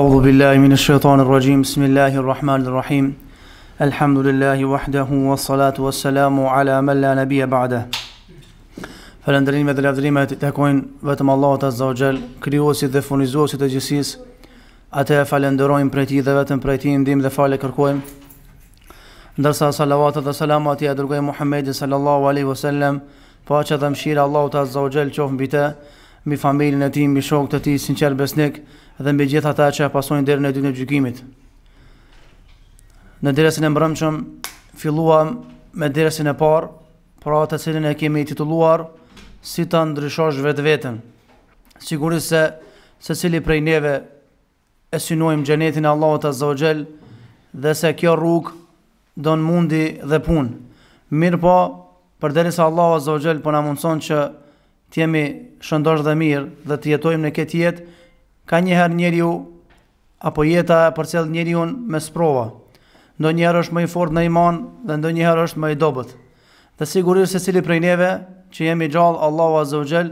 أعوذ بالله من الشيطان الرجيم بسم الله الرحمن الرحيم الحمد لله وحده والصلاة والسلام على من لا نبي بعده فلندرين مدل أدريم تكوين وتم الله عز وجل كريوسي ذي فونيزوسي تجسيس أتى فلندرين بريتي ذي وتم بريتين ديم dhe فالك ركوين ndërsa salavatet dhe salamat i adrugoj Muhammedi sallallahu aleyhi wasallam, pa që dhe mshira Allahu të azza u gjelë qofë mbi mbi familjen e tij, mbi shokët e tij sinqer besnik dhe mbi gjithë ata që pasojnë deri në ditën e gjykimit. Në dersën e mbrëmshëm filluam me dersën e parë, pra atë që e kemi titulluar si ta ndryshosh vetveten. Sigurisht se secili prej neve e synojmë xhenetin e Allahut Azza wa Jell dhe se kjo rrugë do në mundi dhe punë. Mirë po, përderi Allahu Azza wa Zogjel, po në mundëson që të jemi shëndosh dhe mirë dhe të jetojmë në këtë jetë, ka njëherë njeriu apo jeta e përcjell njeriu me sprova. Ndonjëherë është më i fortë në iman dhe ndonjëherë është më i dobët. Dhe sigurisht secili prej neve që jemi gjallë Allahu Azza wa Jell,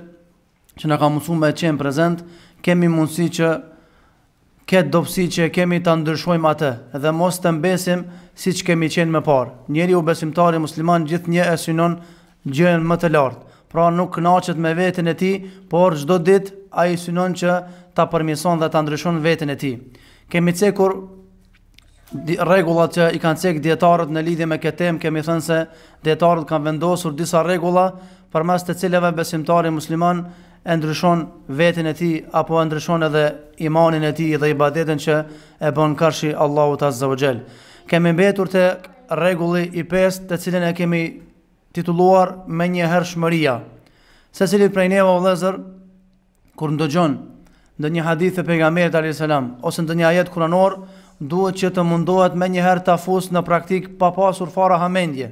që na ka mësuar me qenë prezant, kemi mundësi që këtë dobësi që kemi ta ndryshojmë atë dhe mos të mbesim siç kemi qenë më parë. u besimtari musliman gjithnjë e synon gjën më të lartë pra nuk kënaqet me veten e tij, por çdo ditë ai synon që ta përmirëson dhe ta ndryshon veten e tij. Kemi cekur regullat që i kanë cek dietarët në lidhje me këtë tem, kemi thënë se dietarët kanë vendosur disa rregulla përmes të cilave besimtari musliman e ndryshon veten e tij apo e ndryshon edhe imanin e tij dhe ibadetin që e bën kërshi Allahut Azza wa Jell. Kemë mbetur te rregulli i 5, të cilin e kemi titulluar me një hershmëria. Se cili prej neva o dhezër, kur në dëgjon, në një hadith e pejgamerit a.s. ose ndë një ajet kuranor, duhet që të mundohet me një herë të afus në praktik pa pasur fara hamendje.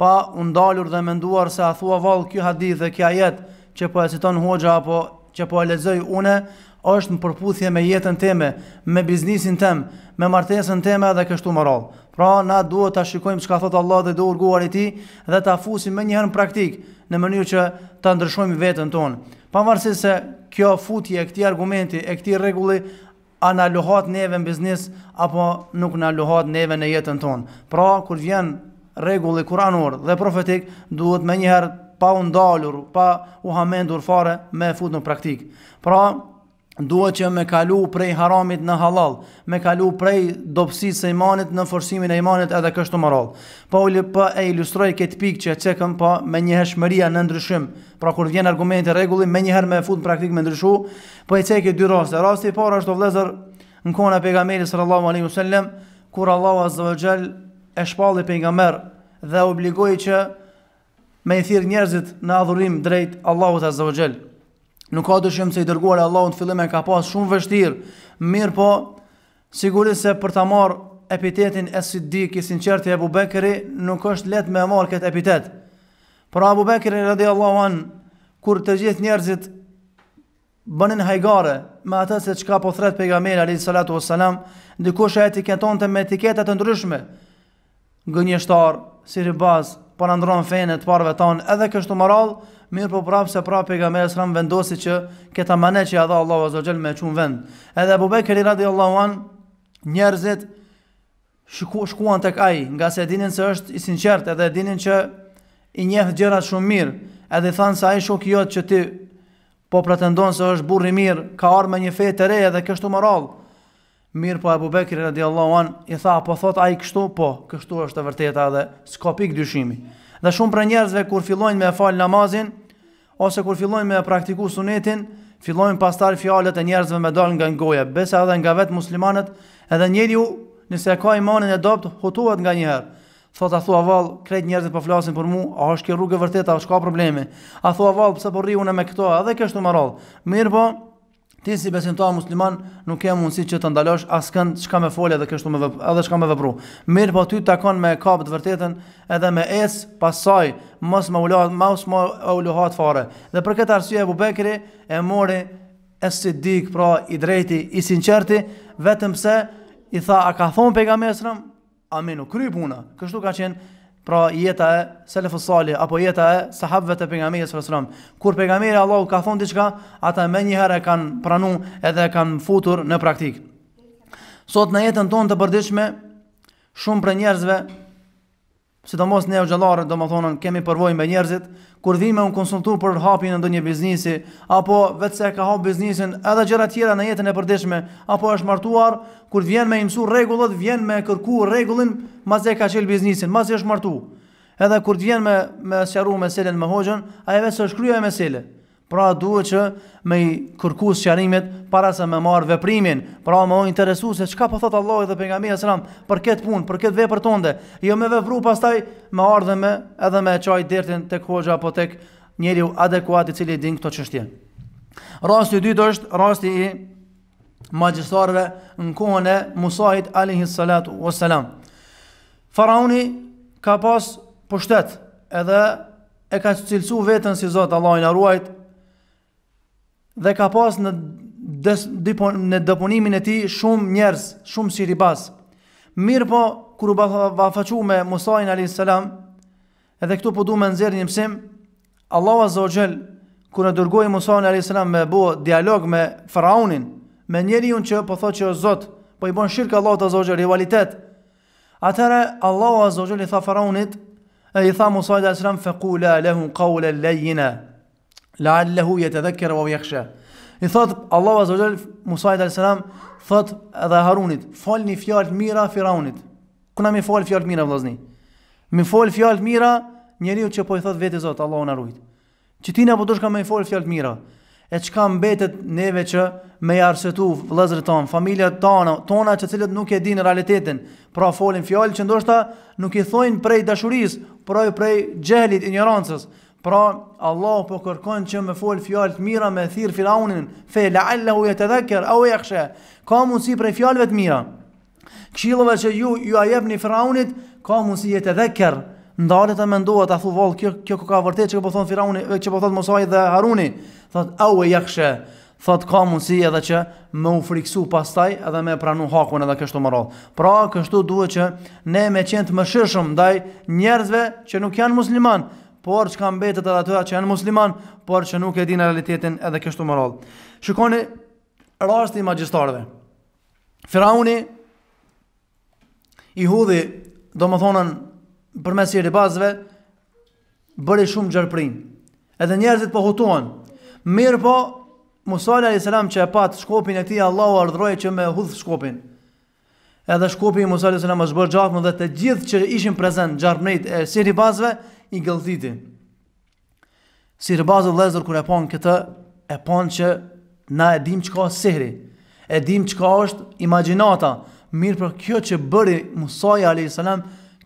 Pa undalur dhe menduar se a thua val kjo hadith dhe kjo ajet që po e citon hoxha apo që po e lezoj une, është në përputhje me jetën teme, me biznisin tem, me martesën teme dhe kështu moral. Pra na duhet ta shikojmë çka thot Allah dhe do urguar i ti dhe ta fusim më njëherë në praktik në mënyrë që ta ndryshojmë veten tonë. Pavarësisht se kjo futje e këtij argumenti, e këtij rregulli a na luhat neve në biznis apo nuk na luhat neve në jetën tonë. Pra kur vjen rregulli kuranor dhe profetik, duhet më njëherë pa u ndalur, pa u hamendur fare me fut në praktik. Pra Dua që me kalu prej haramit në halal, me kalu prej dopsit se imanit në forsimin e imanit edhe kështu moral. Pa u lëpë e ilustroj këtë pikë që cekëm pa po, me një hershmëria në ndryshim, pra kur vjen argumenti regulli, me njëherë me fut në praktik me ndryshu, pa po e cekë i dy raste. Rasti i parë është të vlezër në kona pejgamberi sallallahu alaihi wasallam, kur Allahu azza wa jall e shpalli pejgamber dhe obligoi që me i thirr njerëzit në adhurim drejt Allahut azza wa jall. Nuk ka dëshim se i dërguar e në të fillim e ka pas shumë vështirë, mirë po, sigurisht se për ta marë epitetin e sidik i sinqerti e bubekëri, nuk është let me marë këtë epitet. Pra Abu Bekri radi Allahuan, kur të gjithë njerëzit bënin hajgare me atë se çka po thret pejgamberi alayhi salatu wassalam, dikush e etiketonte me etiketa të ndryshme. gënjështarë, si ribaz, po na ndron fenë të parëve tan, edhe kështu me radh, mirë po prapë se prapë pejgamberi sallam vendosi që këta mane që ia dha Allahu azza xal me çun vend. Edhe Abu Bekri radhiyallahu an njerëzit shku, shkuan tek ai, nga se dinin se është i sinqert edhe dinin që i njeh gjërat shumë mirë, edhe thanë se ai shok jot që ti po pretendon se është burri mirë, ka ardhur me një fe të re edhe kështu më radh. Mirë po Abu Bekri radhiyallahu an i tha po thot ai kështu, po, kështu është e vërteta edhe s'ka dyshimi. Dhe shumë për njerëzve kur fillojnë me fal namazin, ose kur fillojnë me praktiku sunetin, fillojnë pastar fjalët e njerëzve me dalë nga ngoja, besa edhe nga vetë muslimanët, edhe njeri ju, nëse ka imanin e dopt, hutuat nga njëherë. Thot a thua val, krejt njerëzit po flasin për mu, a është ke rrugë e a është ka problemi. A thua val, pse po rri une me këto, edhe kështu më rrallë. Mirë po, Ti si besimtar musliman nuk ke mundësi që të ndalosh askën çka më fole edhe kështu më edhe çka më vepru. Mirë, po ty takon me kap të vërtetën edhe me es pasaj mos më ulohat, mos më ulohat fare. Dhe për këtë arsye Abu Bekri e mori es Siddiq pra i drejti, i sinqerti, vetëm se i tha a ka thon pejgamberin, a më nuk kryp puna. Kështu ka qenë pra jeta e selef Sali apo jeta e sahabëve të pejgamberit sallallahu alajhi wasallam kur pejgamberi Allahu ka thonë diçka ata me një herë kanë pranuar edhe kanë futur në praktik sot në jetën tonë të përditshme shumë për njerëzve Si të mos ne o gjallarët, do më thonën kemi përvojnë me njerëzit Kur dhime unë konsultu për hapin e një biznisi Apo vetë se ka hapë biznisin edhe gjera tjera në jetën e përdishme Apo është martuar Kur vjen me imsu regullet vjen me kërku regullin Mas e ka qelë biznisin, mas e është martu Edhe kur vjen me, me sharu meselen me hoxën A e vetë se është kryo e meselen Pra duhet që me i kërku së para se me marrë veprimin. Pra me o interesu se qka po për thotë Allah dhe për nga mi e sëram për këtë punë, për këtë vepër tonde. Jo me vepru pas taj me ardhe me edhe me qaj dertin të kohëgja apo të njeri u adekuat i cili din këto qështje. Rasti dytë është rasti i magjistarve në kohën e Musahit a.s. Farauni ka pas pështet edhe e ka cilësu vetën si Zotë Allah i në dhe ka pas në des, në dëpunimin e tij shumë njerëz, shumë siribaz. Mirë po, kur u bafaqu me Musa ibn Ali selam, edhe këtu po du të nëzirë një mësim. Allahu azza wa jall kur e dërgoi Musa ibn Ali selam me bë dialog me faraonin, me njeriu që po thotë që Zot po i bën shirkë Allahu azza wa rivalitet. Atëra Allahu azza wa i tha faraonit, ai tha Musa ibn Ali selam faqula lahu qawlan layyina. Laallahu jetë edhe yakhsha vë vjekëshe. Allahu thotë, Allah vëzë Musa Al-Salam Thotë edhe Harunit, falë një të mira firaunit. Kuna mi falë fjallë të mira, vllazni Mi falë fjallë të mira, njeriu që po i thotë vetë i zotë, Allah unë arrujtë. Që ti po të shka me i falë të mira, e çka mbetet neve që me jarsetu vëzërë tonë, familja tonë, tona që cilët nuk e dinë realitetin, pra folin fjallë që ndoshta nuk i thojnë prej dashurisë, por prej gjelit i Pra, Allah po kërkon që me fol fjalë të mira me thirr Firaunin, fe la'allahu au aw yakhsha. Ka mundsi për fjallëve të mira. Këshillova që ju ju a jepni Firaunit, ka mundsi të yatadhakkar. Ndalet të mendohet a thuvol kjo kjo ka vërtet çka po thon Firauni, çka po thot Musa dhe Haruni. Thot aw yakhsha. Thot ka mundsi edhe që më u friksu pastaj edhe më pranu hakun edhe kështu më radh. Pra, kështu duhet që ne me qenë të mëshirshëm ndaj njerëzve që nuk janë muslimanë, por që kanë betet edhe atyra që janë musliman, por që nuk e dinë realitetin edhe kështu më rallë. Shukoni rasti i magjistarëve. Firauni i hudhi, do më thonën, për mes i bazëve, bëri shumë gjërprin. Edhe njerëzit po hutuan. Mirë po, Musali a.s. që e patë shkopin e ti, Allahu ardhroj që me hudhë shkopin. Edhe shkopin i Musali a.s. është bërë gjatëmë dhe të gjithë që ishin prezent gjërprinit e si ribazve, i gëllëziti. Si rëbazë dhe lezër kër e ponë këtë, e ponë që na e dim që ka sihri, e dim që ka është imaginata, mirë për kjo që bëri Musaj a.s.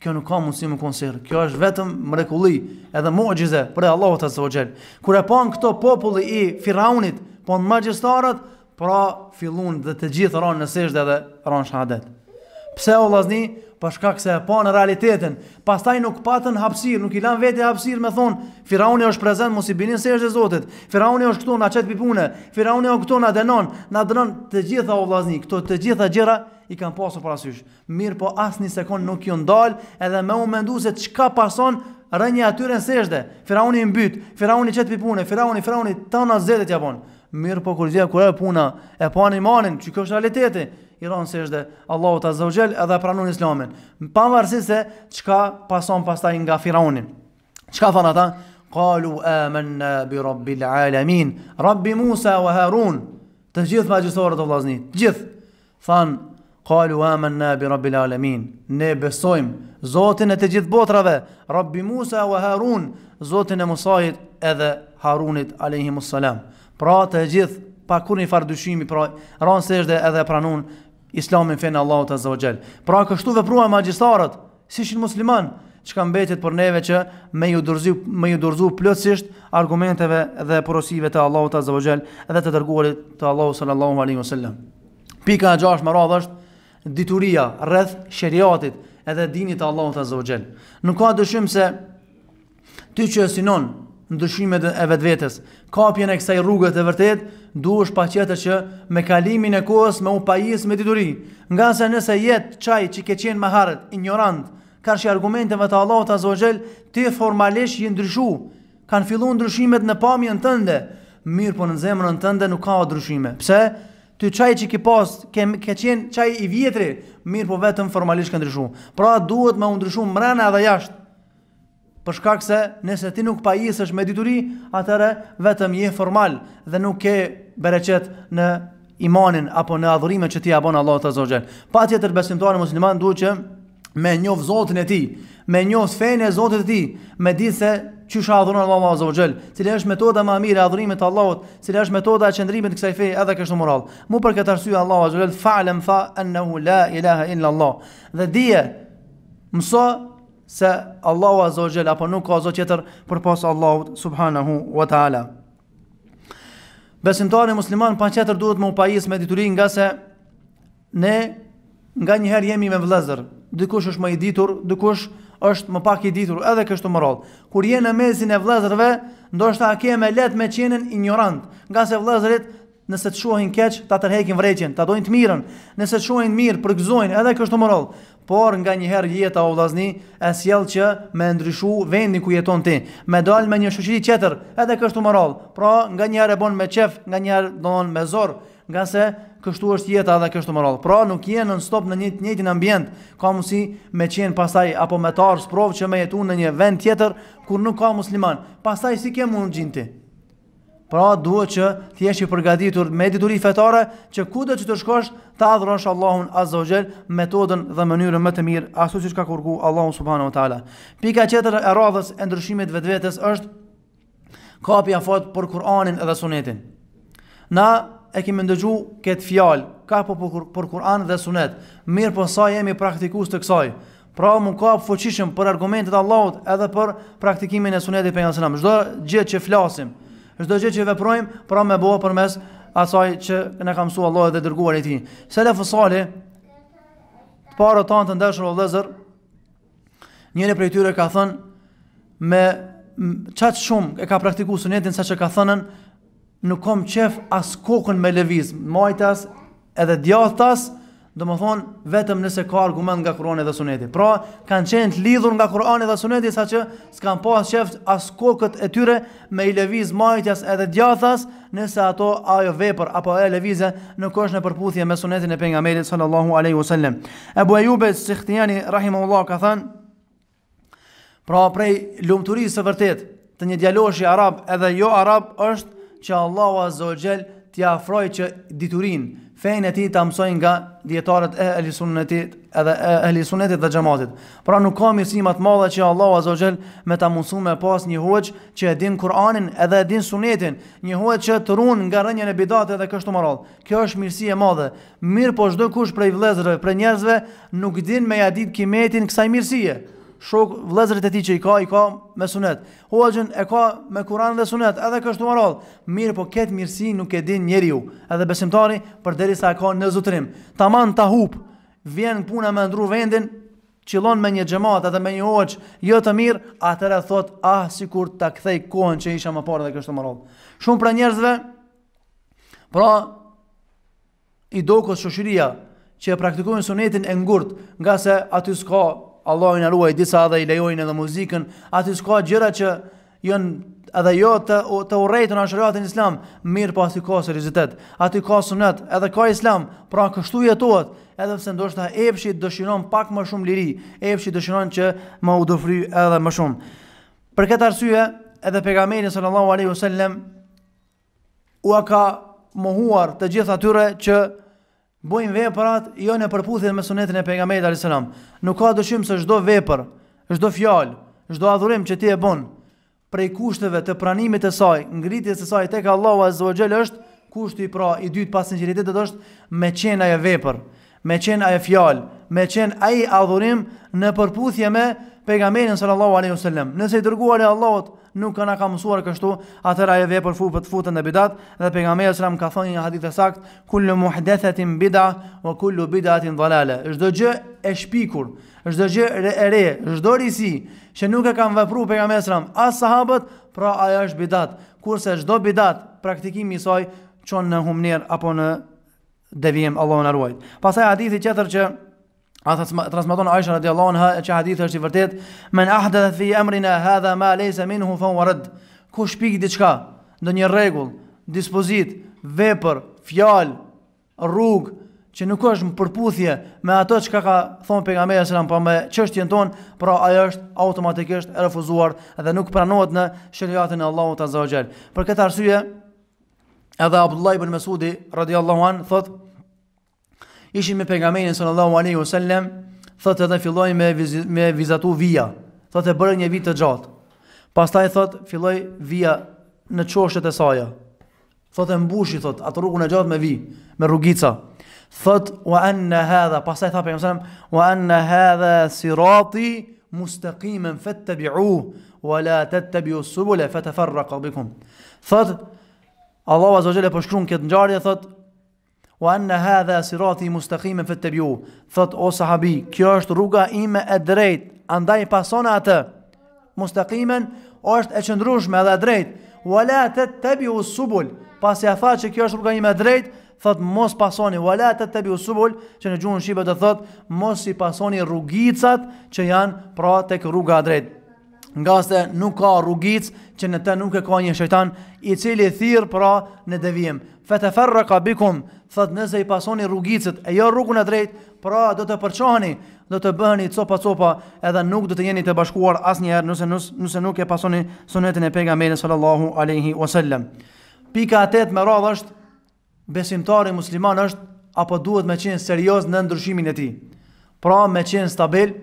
kjo nuk ka mundësi më konë sihrë, kjo është vetëm mrekulli edhe muqjize për e Allahot e Zogjel. Kër e pan këto populli i firaunit, Po në magjistarët, pra fillun dhe të gjithë rranë në seshde dhe rranë shahadet. Pse o lazni, pa shkak se e pa në realitetin. Pastaj nuk patën hapësirë, nuk i lan vete hapësirë me thonë, Firauni është prezent, mos i binin se është e Zotit. Firauni është këtu nga qëtë pipune, Firauni është këtu nga denon, nga dënon të gjitha o vlazni, këto të gjitha gjera i kanë pasur parasysh. Mirë po asë një sekundë nuk ju ndalë edhe me u mendu se që ka pason rënjë atyre në seshde. Firauni i mbytë, Firauni qëtë pipune, Firauni, Firauni tona zedet javonë. Mirë po kur zhja kur e puna e pa një manin, realiteti, i thonë se është dhe Allahu të zëvgjel edhe pranun islamin. Në përmërësi se, qka pason pastaj nga firaunin. Qka thonë ata? Kalu amen në bi rabbi l'alamin, rabbi Musa wa Harun, të gjithë magjësorët o vlazni, të gjithë. Thonë, kalu amen në bi rabbi l'alamin, ne besojmë, zotin e të gjithë botrave, rabbi Musa wa Harun, zotin e Musajit edhe Harunit a.s. Pra të gjithë, pa kur një farë dushimi, pra rënë seshde edhe pranun islamin fenë Allahu të zëvëgjel. Pra kështu dhe prua magjistarët, si shqin musliman, që kanë betit për neve që me ju dërzu, me ju dërzu plëtsisht argumenteve dhe porosive të Allahu të zëvëgjel edhe të dërguarit të Allahu sallallahu alaihi alimu Pika e gjash më radhë është dituria, rreth, shëriatit edhe dinit të Allahu të zëvëgjel. Nuk ka dëshim se ty që e sinon, ndëshimet e vetë vetës, kapjen e kësaj rrugët e vërtetë, du është pa që me kalimin e kohës me u pajis me dituri, nga se nëse jetë qaj që ke qenë me harët, ignorant, kanë shi argumenteve të Allah të azogjel, ti formalisht jë ndryshu, kanë fillu ndryshimet në pami në tënde, mirë po në zemrën në tënde nuk ka o ndryshime. Pse? Ty qaj që pas, ke, ke qenë qaj i vjetri, mirë po vetëm formalisht ke ndryshu. Pra duhet me u ndryshu mrena edhe jashtë, Për shkak se nëse ti nuk pajisësh me dituri, atëre vetëm je formal dhe nuk ke bereqet në imanin apo në adhurimin që ti ia bën Allahut Azza wa tjetër Patjetër besimtari musliman duhet që me njofë zotin e ti, me njofë fenë e zotit të tij, me ditë se që adhuron Allahu Azza wa Jall, cili është metoda njerëzit e tyre, nga mëkatet e adhurimit të mëkatet e tyre, nga e tyre, nga mëkatet e tyre, nga mëkatet e tyre, nga mëkatet e tyre, nga mëkatet e se Allahu Azza wa Jalla apo nuk ka zot tjetër përpas Allahut subhanahu wa taala. Besimtari musliman pa tjetër duhet më pajis me dituri nga se ne nga një herë jemi me vëllazër, Dikush është më i ditur, dikush është më pak i ditur, edhe kështu më radh. Kur je në mesin e vëllezërve, ndoshta ke më lehtë me qenën ignorant, nga se vëllezërit nëse të shohin keq, ta tërhekin vrejqin, ta dojnë të mirën, nëse të shohin mirë, përgëzojnë, edhe kështu më por nga një herë jeta u vllazni, e sjell që me ndryshu vendin ku jeton ti, me dal me një shushiri qeter, edhe kështu më pra nga një herë e bon me qef, nga një herë donë me zorë, nga se kështu është jeta edhe kështu më pra nuk jenë në stop në një të njëtin ambient, ka mundsi me qenë pasaj apo me tarë sprovë që me jetu në një vend tjetër, ku nuk ka musliman, Pastaj si ke mund gjinti? Pra duhet që të jesh i përgatitur me dituri fetare që kudo që të shkosh të adhurosh Allahun Azza wa Jall metodën dhe mënyrën më të mirë ashtu siç ka kurgu Allahu Subhanahu wa Taala. Pika tjetër e radhës e ndryshimit vetvetes është kapja fort për Kur'anin dhe Sunetin. Na e kemi ndëgju këtë fjalë ka po për Kur'an dhe Sunet. Mirë po sa jemi praktikues të kësaj. Pra mu ka fuqishëm për argumentet Allahut edhe për praktikimin e Sunetit pejgamberit. Çdo gjë që flasim, çdo gjë që veprojmë pra me bëu përmes asaj që ne ka mësuar Allahu dhe dërguari i tij. Selefu Sale të parë të anë të o dhezër, njëri prej tyre ka thënë me qatë shumë e ka praktiku sunetin sa që ka thënën nuk kom qef as kokën me levizm, majtas edhe djathas, do më thonë vetëm nëse ka argument nga Kurani dhe Suneti. Pra, kanë qenë të lidhur nga Kurani dhe Suneti sa që s'kan pas qeft as kokët e tyre me i leviz majtjas edhe djathas nëse ato ajo vepër apo ajo levize në kosh në përputhje me Sunetin e pejgamberit sallallahu alaihi wasallam. Abu Ayyub al-Sikhtiyani rahimahullahu ka thënë Pra prej lumëturisë së vërtet të një djaloshi arab edhe jo arab është që Allahu Azza wa Jall t'i afrojë që diturinë fejn e ti të amsojnë nga djetarët e ehlisunetit edhe e ehlisunetit dhe gjematit. Pra nuk ka mirësimat madhe që Allah a zogjel me të amësu me pas një hoq që e din Kur'anin edhe e din sunetin, një hoq që të runë nga rënjën e bidate dhe kështu moral. Kjo është mirësi e madhe. Mirë po shdo kush prej vlezre, prej njerëzve, nuk din me jadit kimetin kësaj mirësie shok vëllezërit e tij që i ka i ka me sunet. Hoxhën e ka me Kur'an dhe sunet, edhe kështu më radh. Mirë, po kët mirësi nuk e din njeriu, edhe besimtari përderisa e ka në zotrim. Taman ta hub, vjen puna më ndru vendin, qillon me një xhamat edhe me një hoxh, jo të mirë, atëra thot, ah, sikur ta kthej kohën që isha më parë dhe kështu më radh. Shumë pra njerëzve, pra i dokos shoqëria që e praktikojnë sunetin e ngurt, nga se aty s'ka Allah i në ruaj disa dhe i lejojnë edhe muzikën, ati s'ka gjëra që jënë edhe jo të, të urejtë në shëriatin islam, mirë po ati ka së rizitet, ati ka sunet, edhe ka islam, pra kështu jetuat, edhe pse ndoshta epshi dëshiron dëshinon pak më shumë liri, epshi dëshiron dëshinon që më udofri edhe më shumë. Për këtë arsye, edhe pejgamberi sallallahu alaihi wasallam u ka mohuar të gjithë atyre që bojnë veprat jo në përputhje me sunetin e pejgamberit alayhis salam. Nuk ka dyshim se çdo vepër, çdo fjalë, çdo adhurim që ti e bën prej kushteve të pranimit të saj, ngritjes së saj tek Allahu azza wa jall është kushti i pra i dytë pas sinqeritetit do të me qenë ajë vepër, me qenë ajë fjalë, me qenë ai adhurim në përputhje me pejgamberin sallallahu alayhi wasallam. Nëse i dërguar Allahut nuk kanë ka mësuar kështu, atëra e vepër fupë të futen në bidat dhe pejgamberi sa ka thënë një hadith të saktë, kullu muhdathatin bid'a wa kullu bid'atin dhalale. Çdo gjë e shpikur, çdo gjë e re, çdo risi që nuk e kanë vepruar pejgamberi sa as sahabët, pra ajo është bidat. Kurse çdo bidat, praktikimi i saj çon në humner apo në devijim, Allahu na ruaj. Pastaj hadithi tjetër që A të transmiton Aisha radiallahu anha që hadithi është i vërtet, men ahdhe dhe fi emrin hadha ma lejse min hu fa më Ku shpik diçka ndë një regull, dispozit, vepër, fjal, rrug, që nuk është më përputhje me ato që ka thonë për nga meja së nëmë me qështjen tonë, pra ajo është automatikisht e refuzuar dhe nuk pranohet në shëriatën e Allahu të nëzajgjel. Për këtë arsye, edhe Abdullah i bërë mesudi radiallahu anë thotë, ishin me pejgamberin sallallahu alaihi wasallam, thotë edhe filloi me me vizatu via. Thotë bëre një vit të gjatë. Pastaj thotë filloi via në çoshet e saj. Thotë mbushi thotë atë rrugën e gjatë me vi, me rrugica. Thotë wa anna hadha, pastaj tha pejgamberi sallallahu wa anna hadha sirati mustaqiman fattabi'uhu wa la tattabi'u subula fatafarraqu bikum. Thotë Allahu azza wa jalla po shkruan këtë ngjarje thotë wa anna hadha sirati mustaqimen fattabi'u. Thot o sahabi, kjo është rruga ime e drejtë, andaj pasoni atë. Mustaqimen është e qëndrueshme dhe e drejt Wa la tattabi'u subul. Pasi a tha se kjo është rruga ime e drejtë, thot mos pasoni wa la tattabi'u subul, që në gjuhën shqipe do thot mos i pasoni rrugicat që janë pra tek rruga e drejtë nga se nuk ka rrugicë që në të nuk e ka një shëjtan i cili thirë pra në devijem. Fete ferra ka bikum, thët nëse i pasoni rrugicit e jo rrugun e drejt, pra do të përqohani, do të bëheni copa copa edhe nuk do të jeni të bashkuar as njerë nëse, nëse, nëse nuk e pasoni sunetin e pega mejnë sallallahu aleyhi wasallam. Pika atet me radhë është, besimtari musliman është, apo duhet me qenë serios në ndryshimin e ti. Pra me qenë stabilë,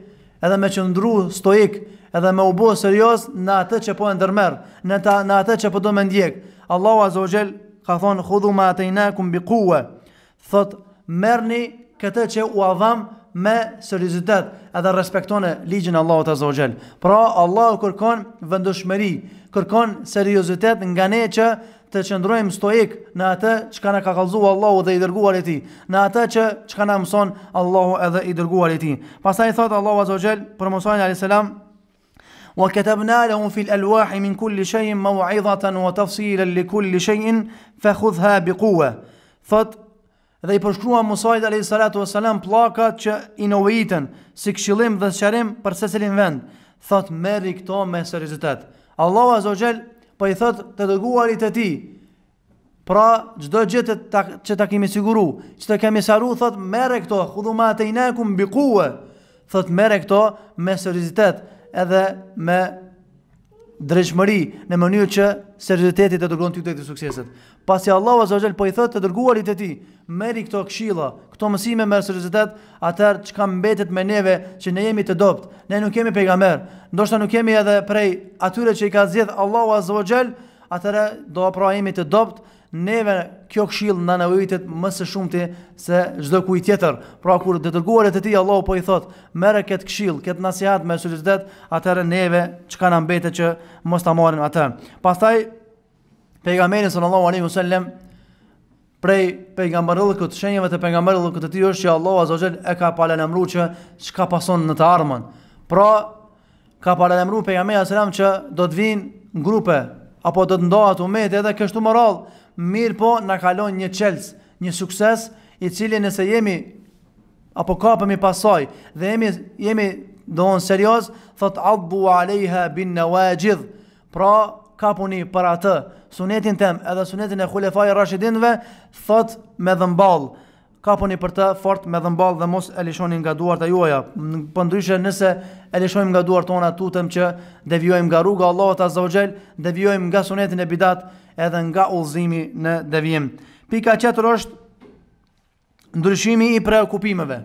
edhe me qëndru stoik, edhe me u bo serios në atë që po e ndërmer, në, ta, në atë që po do me ndjek. Allahu Azogjel ka thonë, khudhu ma atajna kumbi kuwe, thot, merni këtë që u avam me seriositet edhe respektone ligjin Allahu Azogjel. Pra, Allahu kërkon vendushmeri, kërkon seriozitet nga ne që të qëndrojmë stoik në atë që ka në ka kalzu Allahu dhe i dërguar e ti, në atë që që ka në mëson Allahu edhe i dërguar e ti. Pasaj thotë Allahu Azogel për mësojnë a.s. Wa ketabna lehu fil alwahi min kulli shejin ma uajdhatan wa tafsilën li kulli shejin fe khudha bi kuwe. Thotë dhe i përshkrua Musajt alayhi salatu wassalam pllakat që inovitën si këshillim dhe sqarim për secilin vend. Thot merri këto me seriozitet. Allahu Azza wa Jall po i thot të dëguarit të tij. Pra çdo gjë që ta kemi siguru, që ta kemi saru thot mere këto hudhumat e inakum bi quwa. Thot mere këto me seriozitet edhe me drejshmëri në mënyrë që seriozitetit të dërgon ty të këtë sukseset. Pasi Allahu Azza wa Jall po i thotë të dërguarit e ti, Meri këto këshilla, këto mësime me Atër që çka mbetet me neve që ne jemi të dobët. Ne nuk kemi pejgamber, ndoshta nuk kemi edhe prej atyre që i ka zgjedh Allahu Azza wa Jall, atëherë do apo pra jemi të dobët, neve kjo këshill na nevojitet më së shumti se çdo kujt tjetër. Pra kur të dërguarët e tij Allahu po i thot, merr këtë këshill, këtë nasihat me sulizdet, atëherë neve çka na mbetet që mos ta marrin atë. Pastaj pejgamberi sallallahu alaihi wasallam prej pejgamberëve këto shenjave të pejgamberëve këto ti është që Allahu azhajal e ka palanëmruar që çka pason në të ardhmen. Pra ka palanëmruar pejgamberi sallallahu që do të vinë grupe apo do të ndohet umeti edhe kështu më radh mirë po në kalon një qelës, një sukses i cili nëse jemi apo kapëmi pasaj dhe jemi, jemi dohën serios, thot abbu alejha bin në wajgjith, pra kapuni për atë, sunetin tem edhe sunetin e khulefaj rashidinve, thot me dhëmbal, kapuni për të fort me dhëmbal dhe mos e lishonin nga duar të juaja, për po ndryshe nëse e lishonim nga duar tona tutëm që devjojmë nga rruga Allahot Azogjel, devjojmë nga sunetin e bidat, edhe nga ullëzimi në devjim. Pika qëtër është ndryshimi i preokupimeve.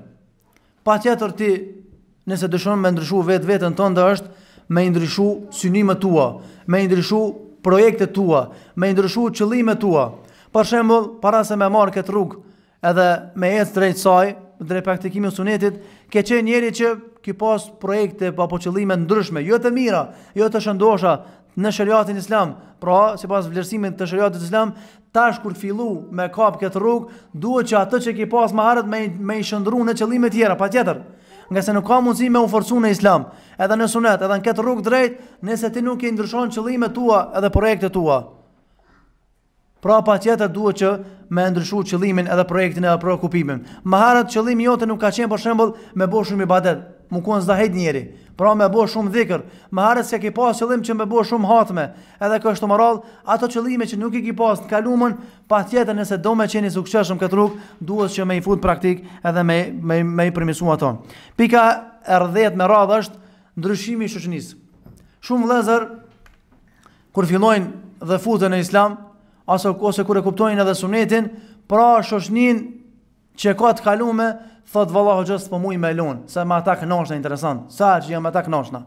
Pa qëtër ti nëse dëshonë me ndryshu vetë vetën të dhe është me ndryshu synime tua, me ndryshu projekte tua, me ndryshu qëllime tua. Për shembol, para se me marë këtë rrugë edhe me jetë drejtë saj, drejtë praktikimi sunetit, ke qenë njeri që ki pas projekte apo qëllime ndryshme, jo të mira, jo të shëndosha, në shariatin islam. Pra, si pas vlerësimin të shariatit islam, tash kur të fillu me kap këtë rrug, duhet që atë që ki pas ma harët me, me i shëndru në qëllime tjera, pa tjetër. Nga se nuk ka mundësi me ufërcu në islam, edhe në sunet, edhe në këtë rrug drejt, nëse ti nuk i ndryshon qëllime tua edhe projekte tua. Pra pa tjetër duhet që me ndryshu qëllimin edhe projektin edhe prokupimin. Maharët qëllimi jote nuk ka qenë për shembol me bo shumë i badet më kuon zahid njeri. Pra me bo shumë dhikër, me harët se ki pas qëllim që me bo shumë hatme, edhe kështu më rallë, ato qëllime që nuk i ki pasë në kalumën, pa tjetër nëse do me qeni sukceshëm këtë rukë, duhet që me i fut praktik edhe me, me, me i primisu ato. Pika rëdhet me radhë është ndryshimi i shëqënisë. Shumë vëzër, kur fillojnë dhe futën e islam, ose, ose kur e kuptojnë edhe sunetin, pra shëqënin që ka të kalume, thot valla hoxha s'po mui me lun, sa me ata kënaqshë interesant, sa që jam ata kënaqshë.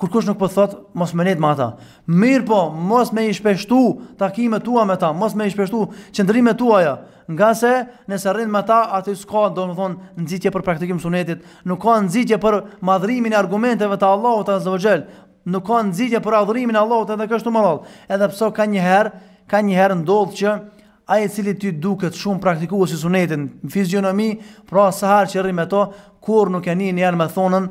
Kur kush nuk po thot, mos më net me ata. Mir po, mos më i shpeshtu takimet tua me ta, mos më i shpeshtu qendrimet tua ja. Nga se nëse rrin me ta, aty s'ka domthon nxitje për praktikim sunetit, nuk ka nxitje për madhrimin e argumenteve të Allahut azza wa xal, nuk ka nxitje për adhurimin e Allahut edhe kështu më radh. Edhe pse ka një herë, ka një herë ndodh që aje cili ty duket shumë praktikuës i sunetit në fizionomi, pra sa harë që rrimë e to, kur nuk e një njerë me thonën,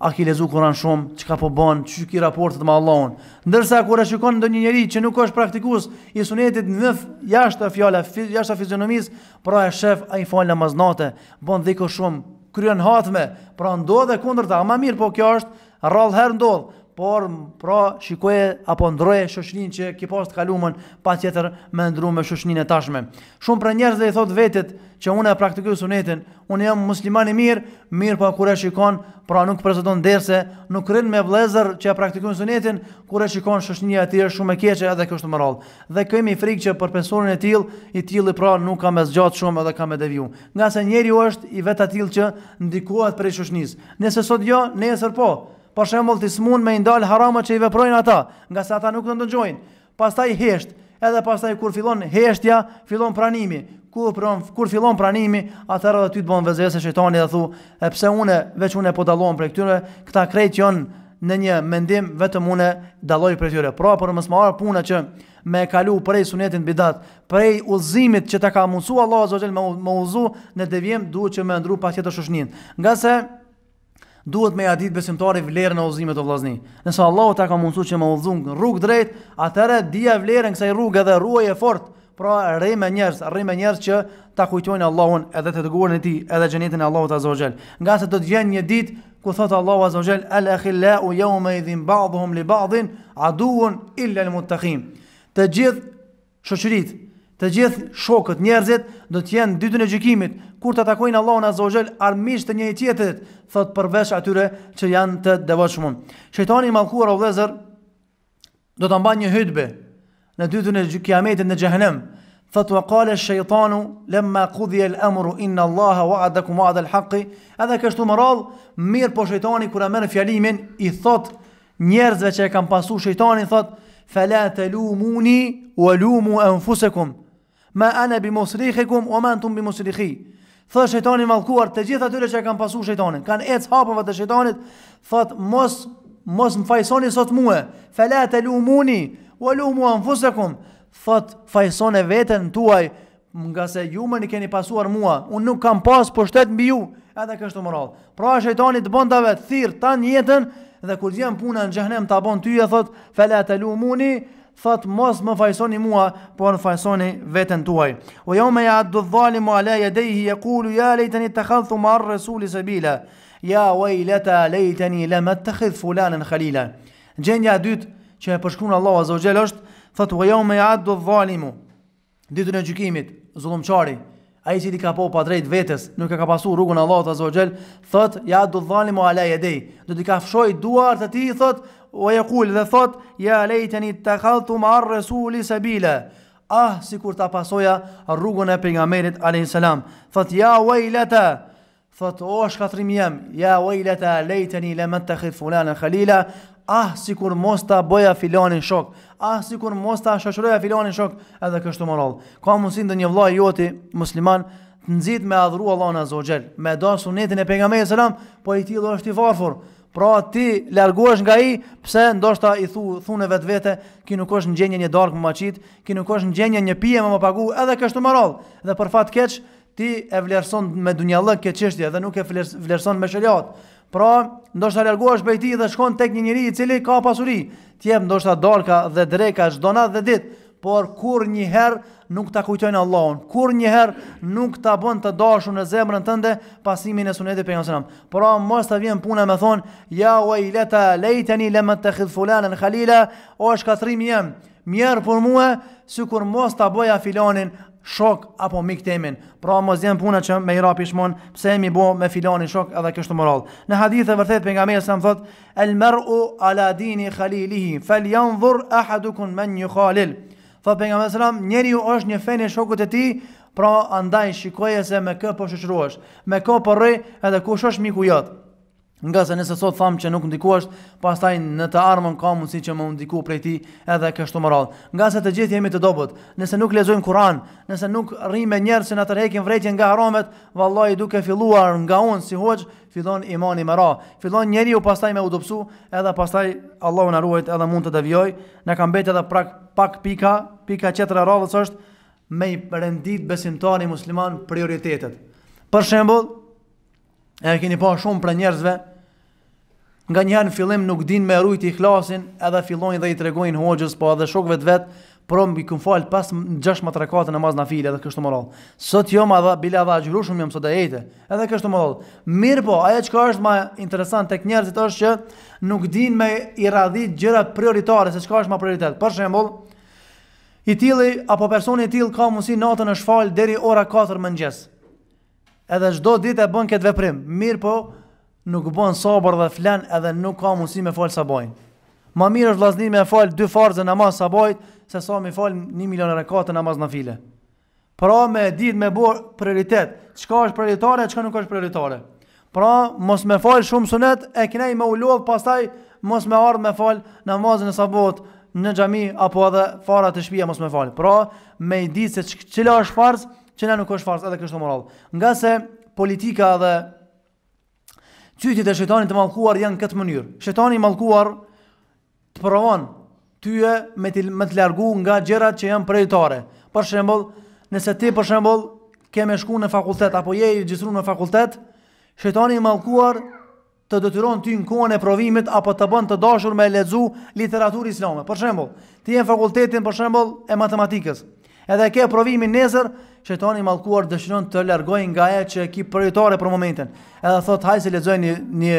a ki lezu kuran shumë, që ka po banë, që ki raportet më Allahun. Ndërsa, kur e shikon në një njeri që nuk është praktikus i sunetit në jashtë të fjale, jashtë të fizionomis, pra e shef a i falë në maznate, banë dhiko shumë, kryon hatme, pra ndodhe kundrëta, ama mirë po kjo është, rralë herë ndodhe, por pra shikoje apo ndroje shoshnin që ki pas të kalumën pa tjetër me ndru me shoshnin e tashme. Shumë për dhe i thot vetit që unë e praktikoj sunetin, unë jam muslimani mirë, mirë pa po kure shikon, pra nuk prezanton derse, nuk rrin me vlezër që e praktikuj sunetin, kure shikon shoshnin e tjerë shumë e keqe edhe kështë më rallë. Dhe kemi frikë që për personin e tillë, i tillë i pra nuk ka me zgjatë shumë edhe ka me devju. Nga se njeri është i vetë atill që ndikuat për i Nëse sot jo, nesër po, Për po shembull, ti smun me ndal harama që i veprojnë ata, nga sa ata nuk të ndëgjojnë. Pastaj hesht, edhe pastaj kur fillon heshtja, fillon pranimi. Kur pron, kur fillon pranimi, atëherë edhe ty të bën vezëse shejtani dhe thu, e pse unë veç unë po dallon prej këtyre, këta krejt janë në një mendim vetëm unë dalloj prej tyre. Pra për më smar puna që me kalu prej sunetit bidat, prej uzimit që ta ka mësua Allahu Azza wa Jall me në devijim duhet që më ndru patjetër shoshnin. Nga se duhet me ja ditë besimtari vlerën e udhëzimit të vllazni. Nëse Allahu ta ka mësuar që me udhëzon rrugë drejt, atëherë dia vlerën kësaj rrugë dhe ruaje fort. Pra rri me njerëz, rri me njerëz që ta kujtojnë Allahun edhe të dëgohen e ti edhe xhenetin e Allahut Azza wa Jall. Nga se do të gjen një ditë ku thot Allahu Azza wa Jall al akhilau yawma idhin ba'dhum li ba'dhin aduun illa al muttaqin. Të gjithë shoqëritë të gjithë shokët njerëzit do të jenë dytën e gjykimit kur të takojnë Allahun Azza wa Jall armish të njëjtë tjetrit, thot përveç atyre që janë të devotshëm. Shejtani i mallkuar o do ta mbajë një hutbë në dytën e gjykimit në Xhehenem. Thot wa qala ash-shaytanu lamma qudhiya al-amru inna Allaha wa'adakum wa'da al-haq. Edhe kështu më radh, mirë po shejtani kur e merr fjalimin i thot njerëzve që e kanë pasur shejtanin thot fala talumuni wa lumu anfusakum Ma ana bi musrikhikum wa ma antum bi musrikhi. Fa shejtani mallkuar te gjitha atyre qe kan pasu shejtanin, kan ec hapova te shejtanit, thot mos mos fajsoni sot mua. Fa la talumuni wa lumu anfusakum. Thot fajson e veten tuaj, nga se ju mani keni pasuar mua. Un nuk kam pas pushtet mbi ju, edhe kështu më radh. Pra shejtani te bonda thirr tan jetën dhe kur vjen puna në ta bon ty e thot fa talumuni thot mos më fajsoni mua, por më fajsoni veten tuaj. O jo me jatë do dhali mu ala jedejhi e kulu, ja lejteni të khathu marë, arresuli se bila, ja wej leta lejteni le me të khith fulanën khalila. Gjendja dytë që e përshkun Allah a zogjel është, thot o jo me jatë do dhali mu, dytën e gjykimit, zullum qari, a i që ti ka po pa drejt vetës, nuk e ka pasu rrugën Allah a zogjel, thot ja du dhali mu ala jedej, Do ti ka fshoj duar të ti, thot o e dhe thot, ja lejteni të kaltu ma arë rësulli sabila, ah, sikur kur ta pasoja rrugën e pingamerit a.s. Thot, ja wejleta, thot, o shkatrim jem, ja wejleta, lejteni le me të khit fulanën khalila, ah, sikur mos ta boja filanin shok, ah, sikur mos ta shëshroja filanin shok, edhe kështu moral. Ka mësindë një vlaj joti, musliman, të nëzit me adhru Allah në zogjel, me da sunetin e pingamerit a.s. Po i tilo është i varfur, Pra ti largohesh nga i, pse ndoshta i thu, thune vetvete vete, ki nuk është në gjenje një darkë më maqit, ki nuk është në gjenje një pije më më pagu, edhe kështu më Dhe për fat keq, ti e vlerëson me dunjallëk këtë çështje dhe nuk e vlerëson me shëllat. Pra, ndoshta largohesh prej tij dhe shkon tek një njëri i cili ka pasuri, ti jep ndoshta darka dhe dreka çdo natë dhe ditë por kur njëherë nuk ta kujtojnë Allahun, kur njëherë nuk ta bën të dashur në zemrën tënde pasimin e sunetit pejgamberit sallallahu alajhi wasallam. Pra, mos të vjen puna me thonë ja wa ilata laitani lam attakhidh fulanan khalila, o shkatrim jam. Mjerë për mua, si kur mos të boja filanin shok apo mik temin. Pra mos jenë puna që me i rapi shmon, pse mi bo me filanin shok edhe kështu moral. Në hadith e vërthet për nga me sa më thot, El mar'u ala dini khalilihi, fel janë man yukhalil." Tha për nga mesram, sëram, njeri ju është një fenë i shokët e ti, pra andaj shikoje se me kë për po shëshruash, me kë për po rëj edhe kush është miku jatë nga se nëse sot tham që nuk ndikuash, pastaj në të ardhmen ka mundësi që më ndiku prej ti edhe kështu më radh. Nga se të gjithë jemi të dobët. Nëse nuk lexojmë Kur'an, nëse nuk rrimë njerëz që na tërheqin vretjen nga haramet, vallahi duke filluar nga unë si hoqë fillon imani më radh. Fillon njeriu pastaj me udopsu, edhe pastaj Allahu na ruajt edhe mund të devojë. Na ka mbetë edhe prak, pak pika, pika çetra radhës është me rendit besimtari musliman prioritetet. Për shembull, E keni pa shumë për njerëzve Nga njerë në fillim nuk din me rujt i klasin Edhe fillojnë dhe i tregojnë hoqës Po edhe shokve të vetë Pro mbi këm falë pas në gjash më të në mazë në filë Edhe kështu më rallë Sot jom edhe bila dhe agjuru shumë jom sot e jete Edhe kështu më rallë Mirë po, aje që ka është ma interesant Tek njerëzit është që nuk din me i radhit gjëra prioritare Se që ka është ma prioritet Për shembol I tili, apo personi i tili ka mësi natën është falë Deri ora 4 më në gjesë edhe çdo ditë e bën këtë veprim. Mirë po, nuk bën sabër dhe flan edhe nuk ka mundësi me fal sabojin. Më mirë është vllaznimi me fal dy farze namaz sabojt se sa më fal 1 milion rekate namaz nafile. Pra me ditë me bërë prioritet, Çka është prioritare, çka nuk është prioritare. Pra, mos me falë shumë sunet, e kënej me ullodhë, pastaj mos me ardhë me falë namazin e sabot në gjami, apo edhe fara të shpia mos me falë. Pra, me i ditë se çila është farz, që na nuk është farz edhe kështu moral. Nga se politika dhe qytit e shëtanit të malkuar janë këtë mënyrë. Shëtani malkuar të provon tyje me të, me të largu nga gjerat që janë prejtare. Për shembol, nëse ti për shembol keme shku në fakultet apo je i gjithru në fakultet, shëtani malkuar të detyron ty në kohën e provimit apo të bën të dashur me lexu literaturë islame. Për shembull, ti je në fakultetin për shembull e matematikës. Edhe ke provimin nesër, Shejtani i mallkuar dëshiron të largojë nga ajo që ki prioritare për momentin. Edhe thot haj se lexojni një një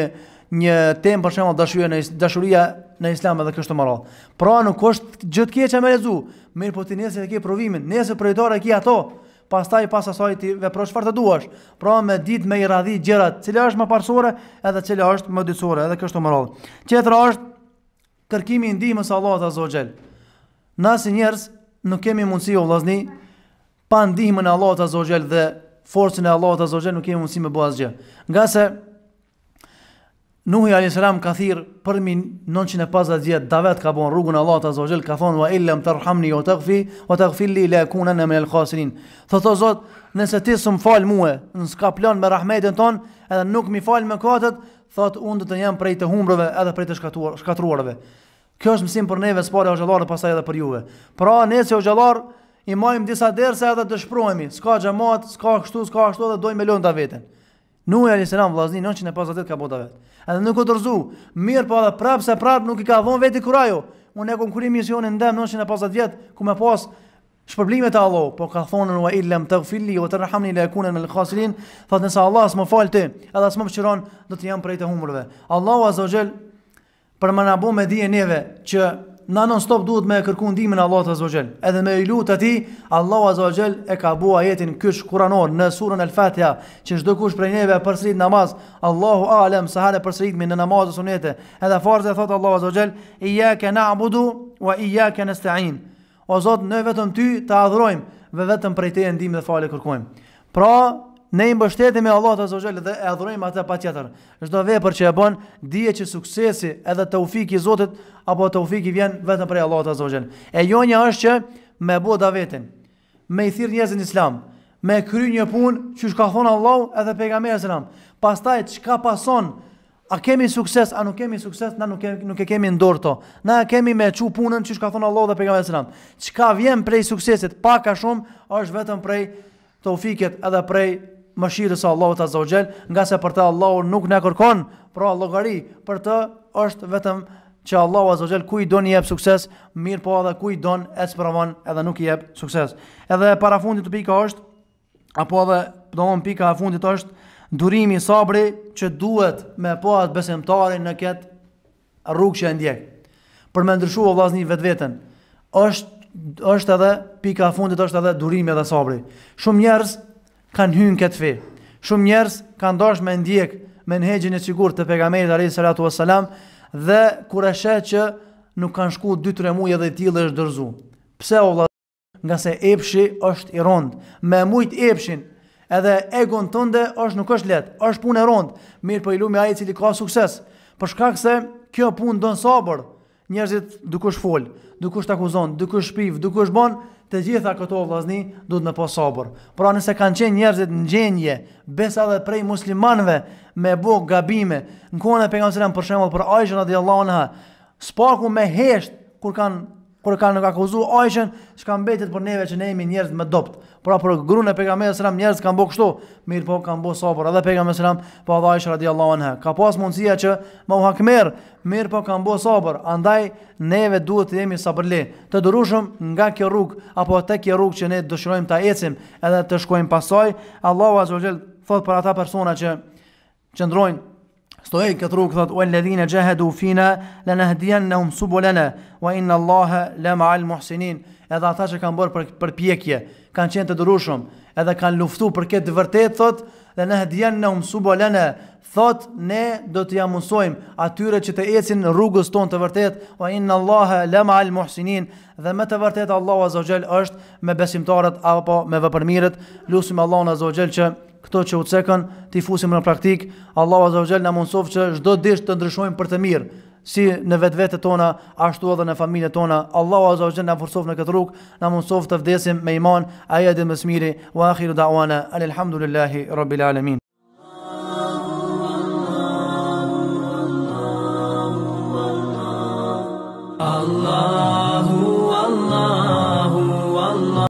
një temë për shembull dashuria në dashuria në islam edhe kështu më radh. Pra nuk është gjë të keqe me lezu, mirë po ti nëse ke provimin, nesër prioritare ke ato, pastaj pas asaj ti vepro çfarë të duash. Pra me ditë me i radhi gjërat, cila është më parsore, edhe cila është më dytësore, edhe kështu më radh. Tjetra është kërkimi i ndihmës Allahut azza xhel. Nëse njerëz nuk kemi mundësi o vllazni pa ndihmën e Allahut azza xhel dhe forcën e Allahut azza xhel nuk kemi mundësi me bëu asgjë. Nga se Nuhi alayhis salam ka thirr për min 950 vjet davet ka bën rrugën Allahut azza xhel ka thonë wa illam tarhamni wa taghfi wa taghfil li la akuna min al-khasirin. Thotë tho zot, nëse ti s'm fal mua, nëse ka plan me rahmetin ton, edhe nuk më fal më katët, thot unë do të jam prej të humbrëve edhe prej të shkatuar, shkatruarve. Kjo është mësim për neve, sepse ajo është e xhallar dhe pastaj edhe për juve. Pra, nëse o xhallar, i majmë disa derse edhe të shprojemi, s'ka gjemat, s'ka kështu, s'ka kështu dhe dojmë me lënë të vetën. Nuhi a.s. vlazni 958 ka bota vetë. Edhe nuk u të rëzu, mirë po edhe prapë se prapë nuk i ka dhonë veti kura jo. Unë e kom misionin ndem 950 vetë ku me pasë shpërblimet e Allah, po ka thonë në illem të wa o të rahamni le al-khasirin, lëkhasilin, thëtë nësa Allah së falë edhe së më do të jam prej të humurve. Allahu o për më nabu me neve, që na non stop duhet me kërku ndihmën Allahut Azza xhel. Edhe me lut ati, Allahu Azza xhel e ka bua jetën kësh Kur'anor në surën Al-Fatiha, që çdo kush prej neve përsërit namaz, Allahu alem sa hanë me në namaz ose sunete. Edhe farze thot Allahu Azza xhel, "Iyyaka na'budu wa iyyaka nasta'in." O Zot, ne vetëm ty të adhurojmë, ve vetëm prej teje ndihmë dhe falë kërkojmë. Pra, ne i mbështetim e Allah të zogjel dhe e adhurojmë atë pa tjetër. Shdo vepër që e bën dije që suksesi edhe të ufik i Zotit, apo të ufik i vjen vetëm prej Allah të zogjel. E jo është që me bo da vetin, me i thirë njëzën islam, me kry një punë që shka thonë Allah edhe pejgamberi e nam. Pastaj, që ka pason, a kemi sukses, a nuk kemi sukses, na nuk, kemi, nuk e kemi ndorë to. Na kemi me çu punën që shka thonë Allah dhe pejgamberi e nam. Që ka vjen prej suksesit, pa shumë, është vetëm prej të edhe prej mëshirës Allahut Azza wa Jall, nga se për të Allahu nuk na kërkon pra llogari, për të është vetëm që Allahu Azza wa Jall kujt don i jep sukses, mirë po edhe kujt don e sprovon edhe nuk i jep sukses. Edhe para fundit të pika është apo edhe domon pika e fundit është durimi i sabrit që duhet me pa po atë besimtarin në këtë rrugë që e ndjek. Për me ndryshu o vlasni vetveten, është është edhe pika e fundit është edhe durimi edhe sabri. Shumë njerëz kanë hynë këtë fe. Shumë njerëz kanë dashur me ndjek me nëhegjën e sigurt të pejgamberit alayhis salatu wassalam dhe kur e sheh që nuk kanë shku 2-3 muaj edhe tillë është dërzu. Pse o vëlla? Nga se epshi është i rond. Me shumë epshin edhe egon tënde është nuk është let, është punë e rond. Mirë po i lumi ai i cili ka sukses. Për shkak se kjo punë don sabër, njerëzit dukush fol, dukush akuzon, dukush shpiv, dukush bon, të gjitha këto vlazni du të në po sabër. Pra nëse kanë qenë njerëzit në gjenje, besa dhe prej muslimanve me bo gabime, në kone për nga për shembull për ajshën adhi Allah ha, spaku me hesht, kur kanë kur kanë akuzu Aishën, s'ka mbetet për neve që ne jemi njerëz më dopt. Pra për gruën e pejgamberit selam njerëz kanë bëu kështu, mirë po kanë bëu sabër edhe pejgamberi selam pa po Aisha radhiyallahu anha. Ka pas mundësia që me u hakmer, mirë po kanë bëu sabër. Andaj neve duhet të jemi sabërli, të durushëm nga kjo rrugë apo te kjo rrugë që ne dëshirojmë ta ecim edhe të shkojmë pasoj. Allahu azza wa thot për ata persona që qëndrojnë Stoje këtë rrugë thot, o e ledhine fina, le në hdijen në umësubu lene, o e Allahe al muhsinin, edhe ata që kanë bërë për, përpjekje, kanë qenë të dërushëm, edhe kanë luftu për këtë vërtet, thot, le në hdijen në umësubu lene, thot, ne do të jamunsojmë atyre që të ecin rrugës ton të vërtet, wa e inë Allahe le al muhsinin, dhe me të vërtet Allahu Azogjel është me besimtarët apo me vëpërmirët, lusim azza Azogjel që, këto që u cekën të i fusim në praktik Allah Azza wa Jel në mundësof që shdo disht të ndryshojmë për të mirë si në vetë vetë tona ashtu edhe në familje tona Allah Azza wa Jel në mundësof në këtë rukë në mundësof të vdesim me iman aja dhe më smiri wa akhiru da'wana alhamdulillahi rabbil alamin Allahu